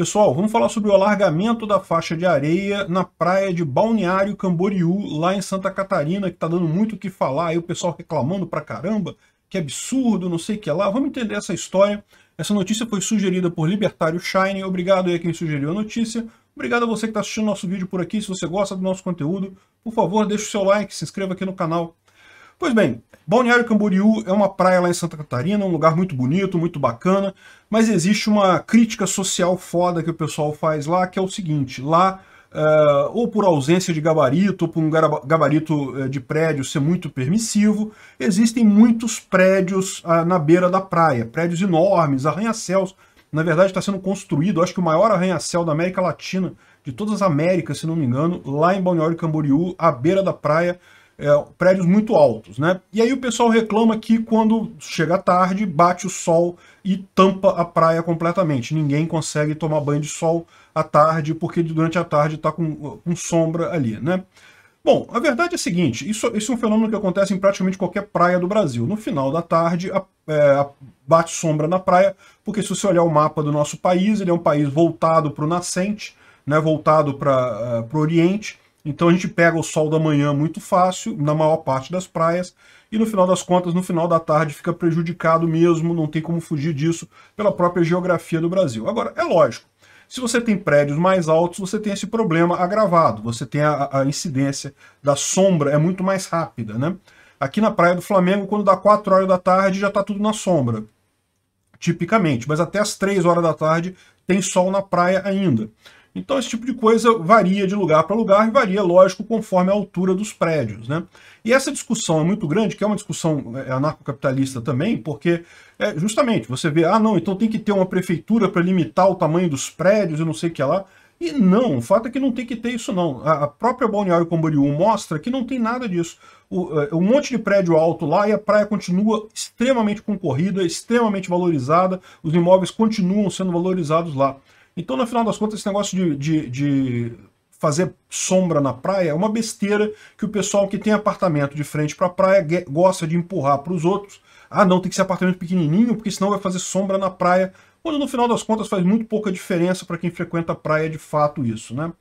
Pessoal, vamos falar sobre o alargamento da faixa de areia na praia de Balneário Camboriú, lá em Santa Catarina, que está dando muito o que falar, aí o pessoal reclamando pra caramba, que absurdo, não sei o que lá. Vamos entender essa história. Essa notícia foi sugerida por Libertário Shine. Obrigado aí a quem sugeriu a notícia. Obrigado a você que está assistindo nosso vídeo por aqui. Se você gosta do nosso conteúdo, por favor, deixe o seu like, se inscreva aqui no canal Pois bem, Balneário Camboriú é uma praia lá em Santa Catarina, um lugar muito bonito, muito bacana, mas existe uma crítica social foda que o pessoal faz lá, que é o seguinte, lá Uh, ou por ausência de gabarito, ou por um gabarito eh, de prédio ser muito permissivo, existem muitos prédios uh, na beira da praia, prédios enormes, arranha-céus. Na verdade, está sendo construído, acho que o maior arranha-céu da América Latina, de todas as Américas, se não me engano, lá em Balneário Camboriú, à beira da praia, é, prédios muito altos, né? E aí o pessoal reclama que quando chega tarde, bate o sol e tampa a praia completamente. Ninguém consegue tomar banho de sol à tarde, porque durante a tarde está com, com sombra ali, né? Bom, a verdade é a seguinte, isso, isso é um fenômeno que acontece em praticamente qualquer praia do Brasil. No final da tarde, a, é, bate sombra na praia, porque se você olhar o mapa do nosso país, ele é um país voltado para o nascente, né, voltado para uh, é, o Oriente, então a gente pega o sol da manhã muito fácil, na maior parte das praias, e no final das contas, no final da tarde, fica prejudicado mesmo, não tem como fugir disso pela própria geografia do Brasil. Agora, é lógico, se você tem prédios mais altos, você tem esse problema agravado, você tem a, a incidência da sombra, é muito mais rápida, né? Aqui na Praia do Flamengo, quando dá 4 horas da tarde, já está tudo na sombra, tipicamente, mas até as 3 horas da tarde tem sol na praia ainda. Então, esse tipo de coisa varia de lugar para lugar e varia, lógico, conforme a altura dos prédios. Né? E essa discussão é muito grande, que é uma discussão é, anarcocapitalista também, porque é, justamente você vê, ah, não, então tem que ter uma prefeitura para limitar o tamanho dos prédios e não sei o que lá. E não, o fato é que não tem que ter isso não. A própria Balneário Camboriú mostra que não tem nada disso. O, é, um monte de prédio alto lá e a praia continua extremamente concorrida, extremamente valorizada, os imóveis continuam sendo valorizados lá. Então, no final das contas, esse negócio de, de, de fazer sombra na praia é uma besteira que o pessoal que tem apartamento de frente para a praia gosta de empurrar para os outros. Ah, não, tem que ser apartamento pequenininho, porque senão vai fazer sombra na praia. Quando no final das contas faz muito pouca diferença para quem frequenta a praia de fato isso, né?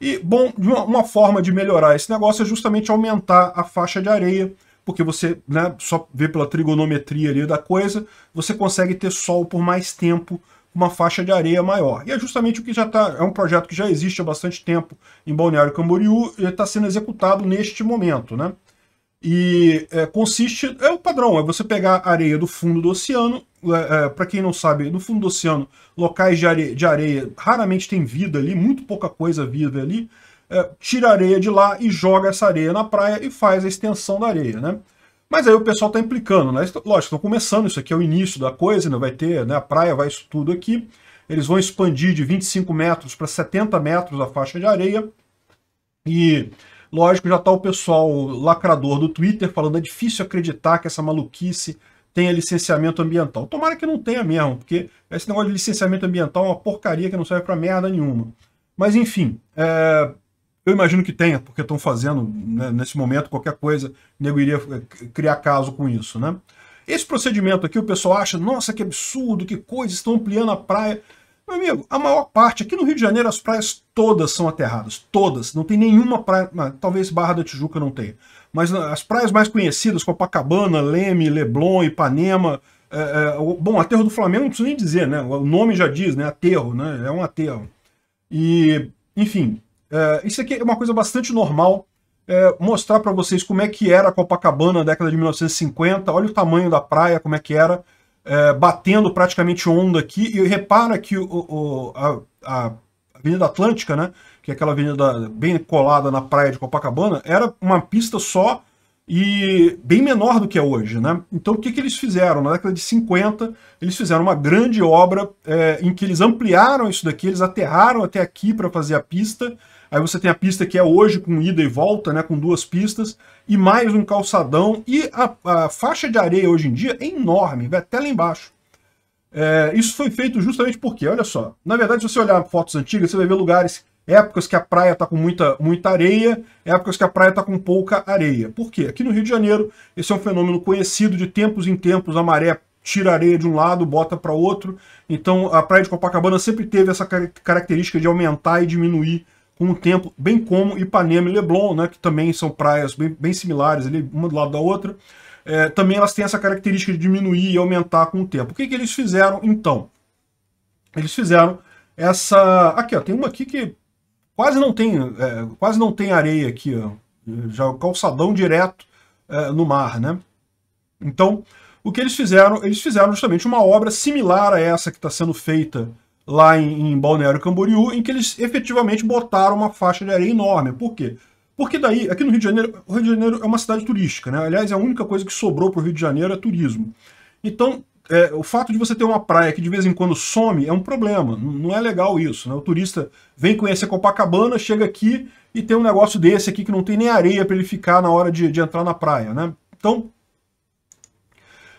E, bom, uma, uma forma de melhorar esse negócio é justamente aumentar a faixa de areia, porque você, né, só vê pela trigonometria ali da coisa, você consegue ter sol por mais tempo, uma faixa de areia maior. E é justamente o que já está, é um projeto que já existe há bastante tempo em Balneário Camboriú e está sendo executado neste momento, né? E é, consiste, é o padrão, é você pegar areia do fundo do oceano, é, é, para quem não sabe, no fundo do oceano, locais de areia, de areia raramente tem vida ali, muito pouca coisa vive ali, é, tira areia de lá e joga essa areia na praia e faz a extensão da areia, né? Mas aí o pessoal está implicando, né? Lógico, estão começando, isso aqui é o início da coisa, né? vai ter né? a praia, vai isso tudo aqui. Eles vão expandir de 25 metros para 70 metros a faixa de areia. E, lógico, já está o pessoal lacrador do Twitter falando é difícil acreditar que essa maluquice tenha licenciamento ambiental. Tomara que não tenha mesmo, porque esse negócio de licenciamento ambiental é uma porcaria que não serve para merda nenhuma. Mas, enfim, é... Eu imagino que tenha, porque estão fazendo, né, nesse momento, qualquer coisa, nego iria eh, criar caso com isso, né? Esse procedimento aqui, o pessoal acha, nossa, que absurdo, que coisa, estão ampliando a praia. Meu amigo, a maior parte, aqui no Rio de Janeiro, as praias todas são aterradas, todas. Não tem nenhuma praia, ah, talvez Barra da Tijuca não tenha. Mas ah, as praias mais conhecidas, Copacabana, Leme, Leblon, Ipanema, é, é, bom, aterro do Flamengo não preciso nem dizer, né? O nome já diz, né? Aterro, né? É um aterro. E, enfim, é, isso aqui é uma coisa bastante normal. É, mostrar para vocês como é que era Copacabana na década de 1950. Olha o tamanho da praia, como é que era. É, batendo praticamente onda aqui. E repara que o, o a, a, Avenida Atlântica, né, que é aquela avenida bem colada na praia de Copacabana, era uma pista só e bem menor do que é hoje. Né? Então o que, que eles fizeram? Na década de 50, eles fizeram uma grande obra é, em que eles ampliaram isso daqui, eles aterraram até aqui para fazer a pista Aí você tem a pista que é hoje com ida e volta, né, com duas pistas, e mais um calçadão. E a, a faixa de areia hoje em dia é enorme, vai até lá embaixo. É, isso foi feito justamente porque, olha só, na verdade, se você olhar fotos antigas, você vai ver lugares, épocas que a praia está com muita, muita areia, épocas que a praia está com pouca areia. Por quê? Aqui no Rio de Janeiro, esse é um fenômeno conhecido de tempos em tempos, a maré tira areia de um lado, bota para outro. Então, a praia de Copacabana sempre teve essa característica de aumentar e diminuir com o tempo, bem como Ipanema e Leblon, né, que também são praias bem, bem similares, ali, uma do lado da outra, é, também elas têm essa característica de diminuir e aumentar com o tempo. O que, que eles fizeram, então? Eles fizeram essa... Aqui, ó, tem uma aqui que quase não tem, é, quase não tem areia aqui, ó, já calçadão direto é, no mar, né? Então, o que eles fizeram? Eles fizeram justamente uma obra similar a essa que está sendo feita lá em, em Balneário Camboriú, em que eles efetivamente botaram uma faixa de areia enorme. Por quê? Porque daí, aqui no Rio de Janeiro, o Rio de Janeiro é uma cidade turística, né? Aliás, é a única coisa que sobrou para o Rio de Janeiro é turismo. Então, é, o fato de você ter uma praia que de vez em quando some é um problema. Não é legal isso, né? O turista vem conhecer Copacabana, chega aqui e tem um negócio desse aqui que não tem nem areia para ele ficar na hora de, de, entrar na praia, né? Então,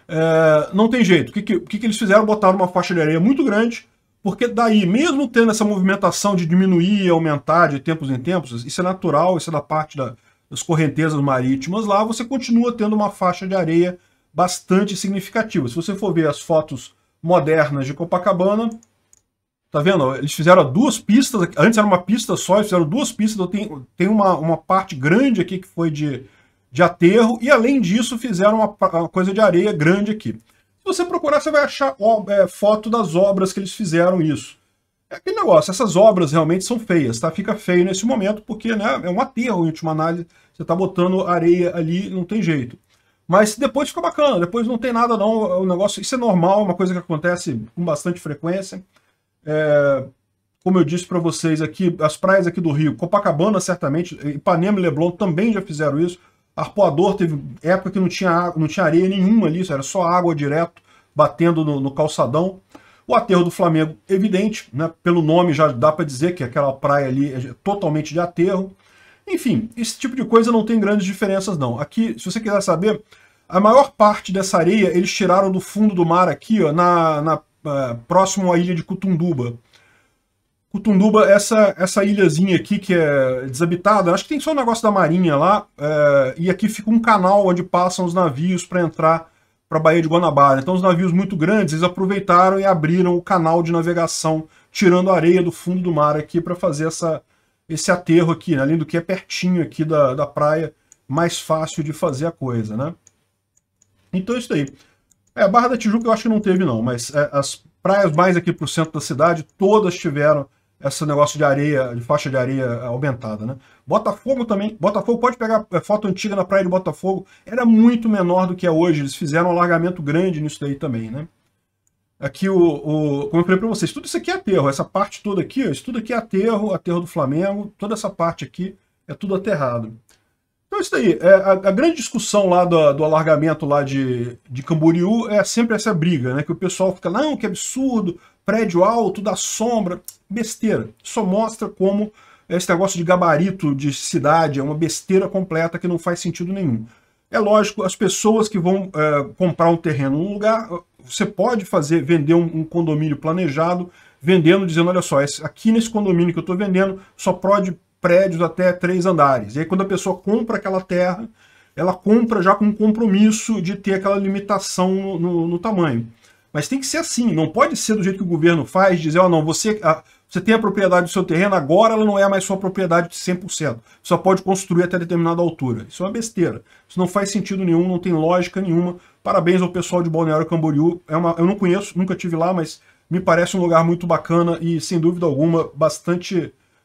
é, não tem jeito. O que, que, o que, que eles fizeram? Botaram uma faixa de areia muito grande porque daí, mesmo tendo essa movimentação de diminuir e aumentar de tempos em tempos, isso é natural, isso é da parte da, das correntezas marítimas lá, você continua tendo uma faixa de areia bastante significativa. Se você for ver as fotos modernas de Copacabana, tá vendo? Eles fizeram duas pistas, antes era uma pista só, eles fizeram duas pistas, tem, tem uma, uma parte grande aqui que foi de, de aterro, e além disso fizeram uma, uma coisa de areia grande aqui você procurar, você vai achar é, foto das obras que eles fizeram isso. É aquele negócio, essas obras realmente são feias, tá? Fica feio nesse momento, porque né, é um aterro em última análise, você tá botando areia ali, não tem jeito. Mas depois fica bacana, depois não tem nada não, o negócio, isso é normal, uma coisa que acontece com bastante frequência. É, como eu disse para vocês aqui, as praias aqui do Rio, Copacabana certamente, Ipanema e Leblon também já fizeram isso, Arpoador teve época que não tinha, não tinha areia nenhuma ali, era só água direto batendo no, no calçadão. O aterro do Flamengo, evidente, né? pelo nome já dá para dizer que aquela praia ali é totalmente de aterro. Enfim, esse tipo de coisa não tem grandes diferenças não. Aqui, se você quiser saber, a maior parte dessa areia eles tiraram do fundo do mar aqui, ó, na, na uh, próximo à ilha de Cutunduba. Cutunduba, essa, essa ilhazinha aqui que é desabitada, acho que tem só um negócio da marinha lá, é, e aqui fica um canal onde passam os navios para entrar para a Baía de Guanabara. Então os navios muito grandes, eles aproveitaram e abriram o canal de navegação, tirando a areia do fundo do mar aqui para fazer essa, esse aterro aqui, né? além do que é pertinho aqui da, da praia, mais fácil de fazer a coisa, né? Então é isso daí. É, a Barra da Tijuca eu acho que não teve não, mas é, as praias mais aqui para o centro da cidade, todas tiveram esse negócio de areia, de faixa de areia é, aumentada, né? Botafogo também, Botafogo pode pegar é, foto antiga na praia de Botafogo, era muito menor do que é hoje, eles fizeram um alargamento grande nisso daí também, né? Aqui, o, o como eu falei para vocês, tudo isso aqui é aterro, essa parte toda aqui, isso tudo aqui é aterro, aterro do Flamengo, toda essa parte aqui é tudo aterrado. Então é isso daí. É, a, a, grande discussão lá do, do, alargamento lá de, de Camboriú é sempre essa briga, né? Que o pessoal fica, não, que absurdo, prédio alto, à sombra. Besteira. Só mostra como esse negócio de gabarito de cidade é uma besteira completa que não faz sentido nenhum. É lógico, as pessoas que vão é, comprar um terreno num lugar, você pode fazer, vender um, um condomínio planejado, vendendo, dizendo, olha só, esse, aqui nesse condomínio que eu estou vendendo, só pode prédios até três andares. E aí, quando a pessoa compra aquela terra, ela compra já com um compromisso de ter aquela limitação no, no, no, tamanho. Mas tem que ser assim, não pode ser do jeito que o governo faz, dizer, ó, oh, não, você, a, você tem a propriedade do seu terreno, agora ela não é mais sua propriedade de 100%, só pode construir até determinada altura. Isso é uma besteira, isso não faz sentido nenhum, não tem lógica nenhuma. Parabéns ao pessoal de Balneário Camboriú, é uma, eu não conheço, nunca tive lá, mas me parece um lugar muito bacana e, sem dúvida alguma, bastante